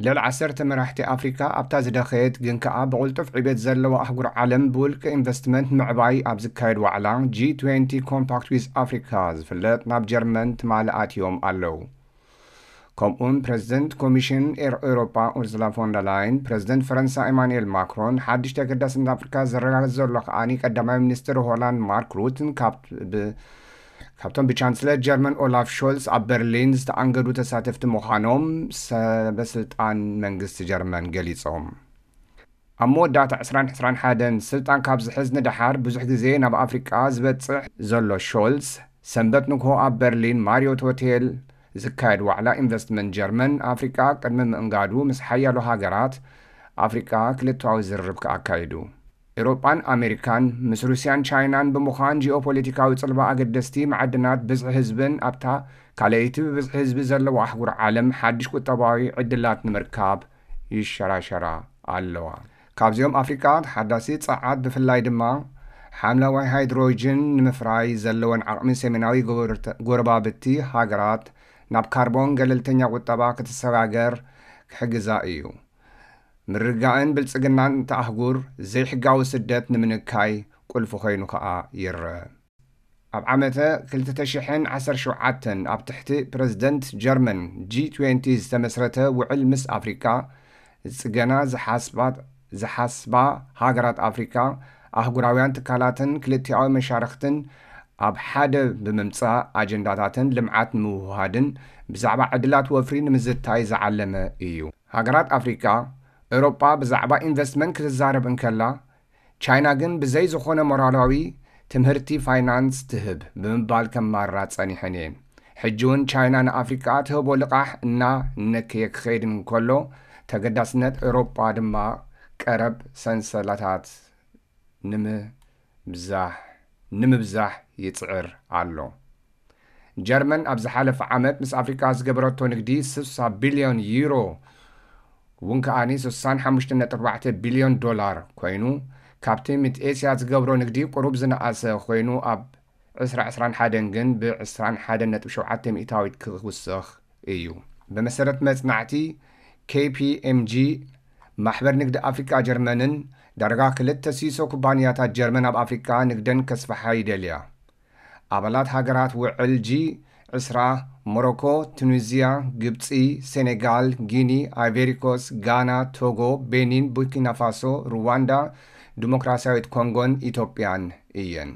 لال عصر تمرحتي أفريقا أبتاز دخيت جن كأب قلتوا في عبيد زل وأحجر علم بول كإنفستمنت مع باي أبز كايد وعلى جي 20 كومباكت ويز أفريقا زفلت ناب جرمن مع الأتيوم ألو كم أون بريزيدنت كوميشن إير أوروبا أرزلا فون لاين بريزيدنت فرنسا إيمانويل ماكرون حدش تكدس إن أفريقا زرع زلخ أني كدمام مينستر هولاند مارك روتن كاب ካብቶም ብቻንስለር ጀርመን ኦላፍ ሾልስ ኣብ በርሊን ዝተኣንገዱ ተሳተፍቲ ምዃኖም ሰበስልጣን መንግስቲ ጀርመን ገሊፆም ኣብ መወዳእታ 2021 ስልጣን ካብ ዝሕዝ ንድሓር ብዙሕ ግዜ ናብ ኣፍሪቃ ዝበፅሕ ዘሎ ሾልስ ሰንበት ንግሆ ኣብ በርሊን ማርዮት ሆቴል ዝካየድ ዋዕላ ኢንቨስትመንት ጀርመን ኣፍሪቃ ቅድሚ ምእንጋዱ ምስ ሓያሉ ሃገራት ኣፍሪቃ ክልተዊ ዝርርብ ክኣካይዱ ኤሮጳን ኣሜሪካን ምስ ሩስያን ቻይናን ብምዃን ጂኦፖለቲካዊ ፅልባ ኣገደስቲ መዓድናት ብዝሒ ህዝብን ኣብታ ካልአይቲ ብብዝሒ ህዝቢ ዘለዋ ኣሕጉር ዓለም ሓድሽ ቁጠባዊ ዕድላት ንምርካብ ይሸራሸራ ኣለዋ ካብዚኦም ኣፍሪቃ ሓዳሲ ፀዓት ብፍላይ ድማ ሓምላዋይ ሃይድሮጅን ንምፍራይ ዘለዎን ዓቕሚ ሰሜናዊ ጎረባብቲ ሃገራት ናብ ካርቦን ገለልተኛ ቁጠባ ክትሰጋገር ክሕግዛ እዩ ምርጋዕን ብልጽግናን እንተ ኣህጉር ዘይሕጋዊ ስደት ንምንካይ ቁልፊ ኮይኑ ከዓ ይረአ ኣብ ዓመተ 217 ኣብ ትሕቲ ፕረዚደንት ጀርመን g20 ዝተመስረተ ውዕል ምስ ኣፍሪካ ፅገና ዝሓስባ ሃገራት ኣፍሪካ ኣህጉራውያን ትካላትን ክልቲያዊ መሻርክትን ኣብ ሓደ ብምምፃእ ኣጀንዳታትን ልምዓት ምውህሃድን ብዛዕባ ዕድላት ወፍሪ ንምዝታይ ዝዓለመ እዩ ሃገራት ኣፍሪካ ኤውሮጳ ብዛዕባ ኢንቨስትመንት ክትዛረብ እንከላ ቻይና ግን ብዘይ ዝኾነ ሞራላዊ ትምህርቲ ፋይናንስ ትህብ ብምባል ከማራ ጸኒሐን እየን ሕጂ እውን ቻይና ንኣፍሪቃ ትህቦ ልቓሕ እና ነክየ ክኸይድን እንከሎ ተገዳስነት ኤውሮጳ ድማ ቀረብ ሰንሰላታት ንምብዛሕ ንምብዛሕ ይፅዕር ኣሎ ጀርመን ኣብ ዝሓለፈ ዓመት ምስ ኣፍሪካ ዝገበረቶ ንግዲ 60 ቢልዮን ዩሮ እውን ከዓኒ 65.4 ቢልዮን ዶላር ኮይኑ ካብቲ ምትኤስያ ዝገብሮ ንግዲ ቁሩብ ዝነኣሰ ኮይኑ ኣብ 2021 ግን ብ21.7 ሚእታዊት ክውስኽ እዩ ብመሰረት መጽናዕቲ kpmg ማሕበር ንግዲ ኣፍሪቃ ጀርመንን ዳርጋ ክልተ ሲሶ ኩባንያታት ጀርመን ኣብ ኣፍሪቃ ንግደን ከስፋሓ ይደልያ ኣባላት ሃገራት ውዕል g ዕስራ፣ ሞሮኮ፣ ቱኒዚያ፣ ግብፂ፣ ሴኔጋል፣ ጊኒ፣ ኣይቨሪኮስ ጋና፣ ቶጎ፣ ቤኒን፣ ቡርኪና ፋሶ፣ ሩዋንዳ፣ ዲሞክራሲያዊት ኮንጎን ኢትዮጵያን እየን